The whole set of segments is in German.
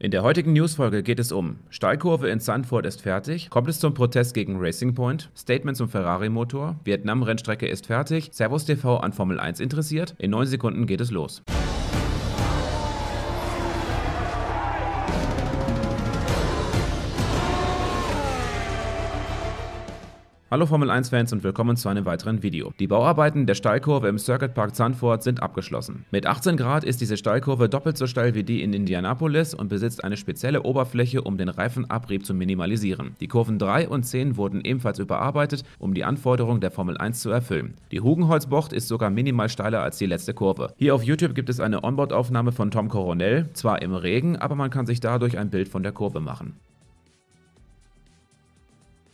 In der heutigen Newsfolge geht es um Steilkurve in Sandford ist fertig, kommt es zum Protest gegen Racing Point, Statement zum Ferrari-Motor, Vietnam-Rennstrecke ist fertig, Servus TV an Formel 1 interessiert, in 9 Sekunden geht es los. Hallo Formel 1 Fans und willkommen zu einem weiteren Video. Die Bauarbeiten der Steilkurve im Circuit Park Zandvoort sind abgeschlossen. Mit 18 Grad ist diese Steilkurve doppelt so steil wie die in Indianapolis und besitzt eine spezielle Oberfläche, um den Reifenabrieb zu minimalisieren. Die Kurven 3 und 10 wurden ebenfalls überarbeitet, um die Anforderungen der Formel 1 zu erfüllen. Die Hugenholzbucht ist sogar minimal steiler als die letzte Kurve. Hier auf YouTube gibt es eine Onboard-Aufnahme von Tom Coronel, zwar im Regen, aber man kann sich dadurch ein Bild von der Kurve machen.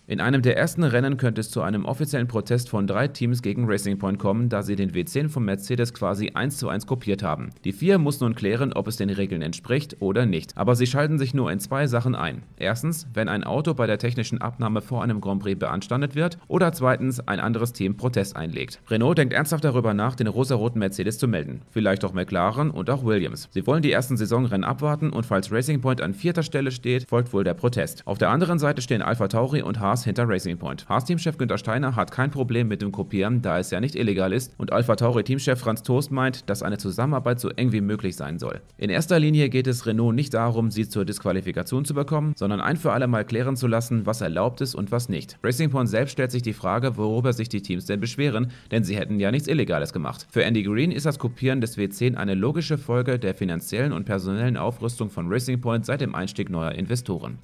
In einem der ersten Rennen könnte es zu einem offiziellen Protest von drei Teams gegen Racing Point kommen, da sie den W10 von Mercedes quasi 1 zu 1 kopiert haben. Die vier muss nun klären, ob es den Regeln entspricht oder nicht. Aber sie schalten sich nur in zwei Sachen ein. Erstens, wenn ein Auto bei der technischen Abnahme vor einem Grand Prix beanstandet wird oder zweitens, ein anderes Team Protest einlegt. Renault denkt ernsthaft darüber nach, den rosaroten Mercedes zu melden. Vielleicht auch McLaren und auch Williams. Sie wollen die ersten Saisonrennen abwarten und falls Racing Point an vierter Stelle steht, folgt wohl der Protest. Auf der anderen Seite stehen Alpha Tauri und Haas Haas hinter Racing Point. Haas-Teamchef Günter Steiner hat kein Problem mit dem Kopieren, da es ja nicht illegal ist und Alpha Tauri-Teamchef Franz Toast meint, dass eine Zusammenarbeit so eng wie möglich sein soll. In erster Linie geht es Renault nicht darum, sie zur Disqualifikation zu bekommen, sondern ein für alle Mal klären zu lassen, was erlaubt ist und was nicht. Racing Point selbst stellt sich die Frage, worüber sich die Teams denn beschweren, denn sie hätten ja nichts Illegales gemacht. Für Andy Green ist das Kopieren des W10 eine logische Folge der finanziellen und personellen Aufrüstung von Racing Point seit dem Einstieg neuer Investoren.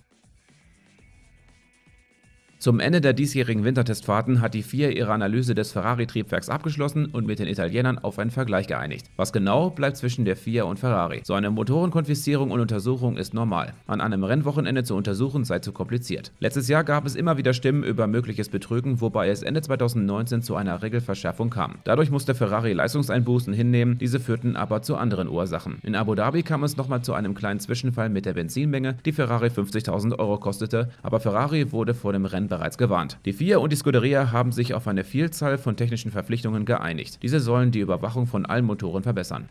Zum Ende der diesjährigen Wintertestfahrten hat die FIA ihre Analyse des Ferrari-Triebwerks abgeschlossen und mit den Italienern auf einen Vergleich geeinigt. Was genau bleibt zwischen der FIA und Ferrari? So eine Motorenkonfiszierung und Untersuchung ist normal. An einem Rennwochenende zu untersuchen sei zu kompliziert. Letztes Jahr gab es immer wieder Stimmen über mögliches Betrügen, wobei es Ende 2019 zu einer Regelverschärfung kam. Dadurch musste Ferrari Leistungseinbußen hinnehmen, diese führten aber zu anderen Ursachen. In Abu Dhabi kam es nochmal zu einem kleinen Zwischenfall mit der Benzinmenge, die Ferrari 50.000 Euro kostete, aber Ferrari wurde vor dem Rennen bereits gewarnt. Die FIA und die Scuderia haben sich auf eine Vielzahl von technischen Verpflichtungen geeinigt. Diese sollen die Überwachung von allen Motoren verbessern.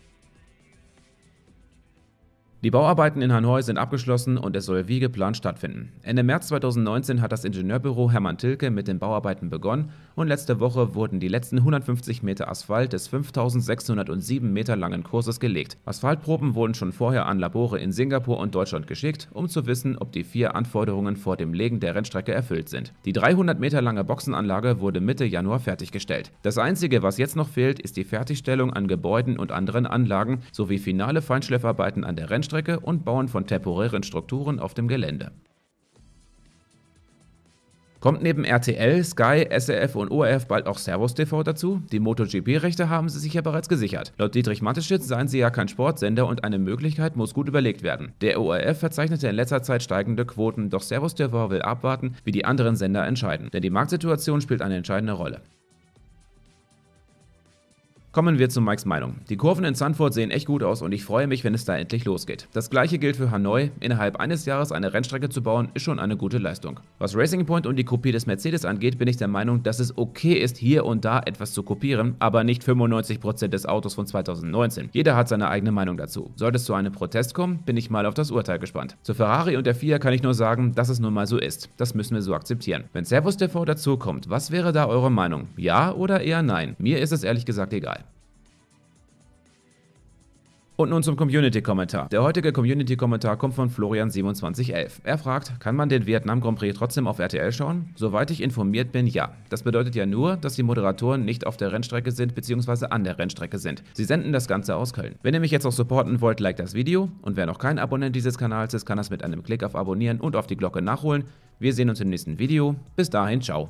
Die Bauarbeiten in Hanoi sind abgeschlossen und es soll wie geplant stattfinden. Ende März 2019 hat das Ingenieurbüro Hermann Tilke mit den Bauarbeiten begonnen und letzte Woche wurden die letzten 150 Meter Asphalt des 5607 Meter langen Kurses gelegt. Asphaltproben wurden schon vorher an Labore in Singapur und Deutschland geschickt, um zu wissen, ob die vier Anforderungen vor dem Legen der Rennstrecke erfüllt sind. Die 300 Meter lange Boxenanlage wurde Mitte Januar fertiggestellt. Das einzige, was jetzt noch fehlt, ist die Fertigstellung an Gebäuden und anderen Anlagen sowie finale Feinschleffarbeiten an der Rennstrecke Strecke und Bauen von temporären Strukturen auf dem Gelände. Kommt neben RTL, Sky, SRF und ORF bald auch Servus TV dazu? Die MotoGP-Rechte haben sie sich ja bereits gesichert. Laut Dietrich Matteschitz seien sie ja kein Sportsender und eine Möglichkeit muss gut überlegt werden. Der ORF verzeichnete in letzter Zeit steigende Quoten, doch Servus TV will abwarten, wie die anderen Sender entscheiden. Denn die Marktsituation spielt eine entscheidende Rolle. Kommen wir zu Mikes Meinung. Die Kurven in Zandvoort sehen echt gut aus und ich freue mich, wenn es da endlich losgeht. Das gleiche gilt für Hanoi. Innerhalb eines Jahres eine Rennstrecke zu bauen, ist schon eine gute Leistung. Was Racing Point und die Kopie des Mercedes angeht, bin ich der Meinung, dass es okay ist, hier und da etwas zu kopieren, aber nicht 95% des Autos von 2019. Jeder hat seine eigene Meinung dazu. Sollte es zu einem Protest kommen, bin ich mal auf das Urteil gespannt. Zu Ferrari und der FIA kann ich nur sagen, dass es nun mal so ist. Das müssen wir so akzeptieren. Wenn Servus TV dazukommt, was wäre da eure Meinung? Ja oder eher nein? Mir ist es ehrlich gesagt egal. Und nun zum Community-Kommentar. Der heutige Community-Kommentar kommt von Florian2711. Er fragt, kann man den Vietnam Grand Prix trotzdem auf RTL schauen? Soweit ich informiert bin, ja. Das bedeutet ja nur, dass die Moderatoren nicht auf der Rennstrecke sind bzw. an der Rennstrecke sind. Sie senden das Ganze aus Köln. Wenn ihr mich jetzt auch supporten wollt, like das Video. Und wer noch kein Abonnent dieses Kanals ist, kann das mit einem Klick auf Abonnieren und auf die Glocke nachholen. Wir sehen uns im nächsten Video. Bis dahin, ciao.